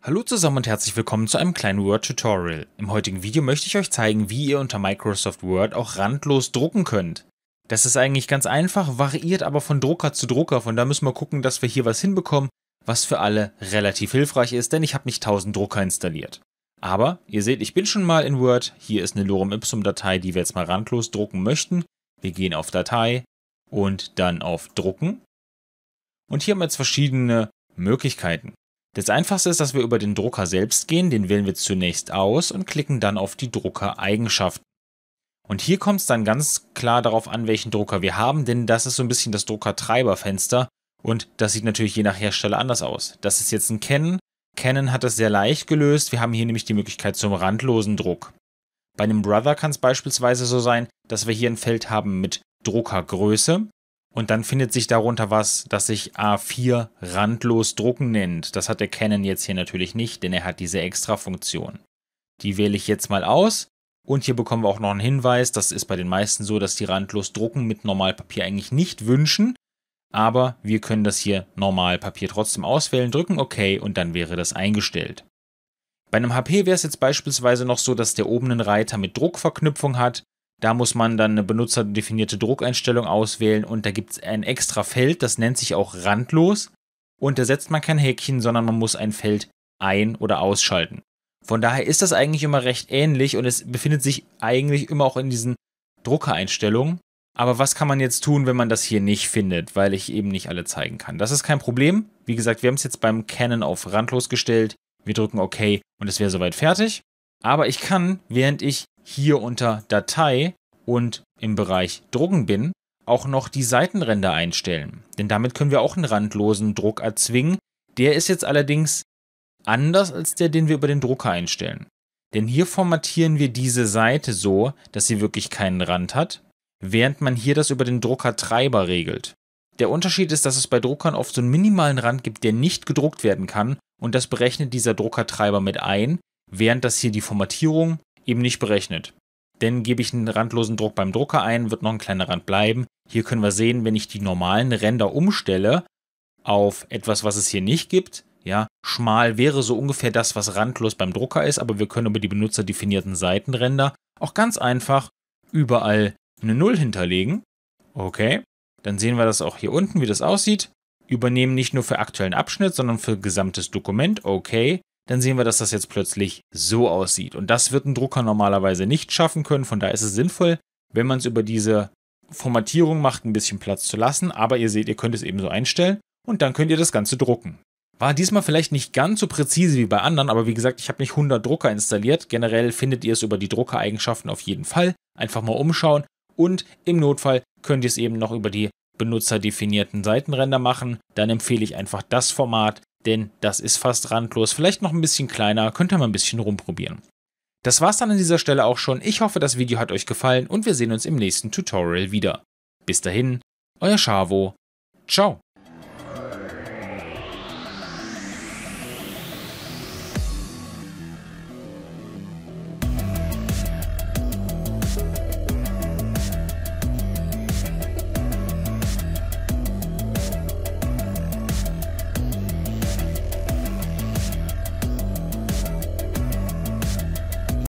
Hallo zusammen und herzlich willkommen zu einem kleinen Word-Tutorial. Im heutigen Video möchte ich euch zeigen, wie ihr unter Microsoft Word auch randlos drucken könnt. Das ist eigentlich ganz einfach, variiert aber von Drucker zu Drucker, von da müssen wir gucken, dass wir hier was hinbekommen, was für alle relativ hilfreich ist, denn ich habe nicht 1000 Drucker installiert. Aber ihr seht, ich bin schon mal in Word, hier ist eine Lorem Ipsum-Datei, die wir jetzt mal randlos drucken möchten. Wir gehen auf Datei und dann auf Drucken. Und hier haben wir jetzt verschiedene Möglichkeiten. Das einfachste ist, dass wir über den Drucker selbst gehen, den wählen wir zunächst aus und klicken dann auf die Druckereigenschaften. Und hier kommt es dann ganz klar darauf an, welchen Drucker wir haben, denn das ist so ein bisschen das drucker Druckertreiberfenster und das sieht natürlich je nach Hersteller anders aus. Das ist jetzt ein Canon. Canon hat das sehr leicht gelöst, wir haben hier nämlich die Möglichkeit zum randlosen Druck. Bei einem Brother kann es beispielsweise so sein, dass wir hier ein Feld haben mit Druckergröße, und dann findet sich darunter was, das sich A4 randlos drucken nennt. Das hat der Canon jetzt hier natürlich nicht, denn er hat diese Extra-Funktion. Die wähle ich jetzt mal aus. Und hier bekommen wir auch noch einen Hinweis, das ist bei den meisten so, dass die randlos drucken mit Normalpapier eigentlich nicht wünschen. Aber wir können das hier Normalpapier trotzdem auswählen, drücken OK und dann wäre das eingestellt. Bei einem HP wäre es jetzt beispielsweise noch so, dass der oben einen Reiter mit Druckverknüpfung hat. Da muss man dann eine benutzerdefinierte Druckeinstellung auswählen und da gibt es ein extra Feld, das nennt sich auch randlos. Und da setzt man kein Häkchen, sondern man muss ein Feld ein- oder ausschalten. Von daher ist das eigentlich immer recht ähnlich und es befindet sich eigentlich immer auch in diesen Druckereinstellungen. Aber was kann man jetzt tun, wenn man das hier nicht findet, weil ich eben nicht alle zeigen kann? Das ist kein Problem. Wie gesagt, wir haben es jetzt beim Canon auf randlos gestellt. Wir drücken OK und es wäre soweit fertig. Aber ich kann, während ich hier unter Datei und im Bereich Drucken bin, auch noch die Seitenränder einstellen. Denn damit können wir auch einen randlosen Druck erzwingen. Der ist jetzt allerdings anders als der, den wir über den Drucker einstellen. Denn hier formatieren wir diese Seite so, dass sie wirklich keinen Rand hat, während man hier das über den Druckertreiber regelt. Der Unterschied ist, dass es bei Druckern oft so einen minimalen Rand gibt, der nicht gedruckt werden kann und das berechnet dieser Druckertreiber mit ein, während das hier die Formatierung eben nicht berechnet. Denn gebe ich einen randlosen Druck beim Drucker ein, wird noch ein kleiner Rand bleiben. Hier können wir sehen, wenn ich die normalen Ränder umstelle auf etwas, was es hier nicht gibt, ja, schmal wäre so ungefähr das, was randlos beim Drucker ist, aber wir können über die benutzerdefinierten Seitenränder auch ganz einfach überall eine Null hinterlegen. Okay, dann sehen wir das auch hier unten, wie das aussieht. Übernehmen nicht nur für aktuellen Abschnitt, sondern für gesamtes Dokument. Okay, dann sehen wir, dass das jetzt plötzlich so aussieht. Und das wird ein Drucker normalerweise nicht schaffen können. Von daher ist es sinnvoll, wenn man es über diese Formatierung macht, ein bisschen Platz zu lassen. Aber ihr seht, ihr könnt es eben so einstellen und dann könnt ihr das Ganze drucken. War diesmal vielleicht nicht ganz so präzise wie bei anderen, aber wie gesagt, ich habe nicht 100 Drucker installiert. Generell findet ihr es über die Druckereigenschaften auf jeden Fall. Einfach mal umschauen und im Notfall könnt ihr es eben noch über die benutzerdefinierten Seitenränder machen. Dann empfehle ich einfach das Format, denn das ist fast randlos. Vielleicht noch ein bisschen kleiner, könnt ihr mal ein bisschen rumprobieren. Das war's dann an dieser Stelle auch schon. Ich hoffe, das Video hat euch gefallen und wir sehen uns im nächsten Tutorial wieder. Bis dahin, euer Chavo. Ciao.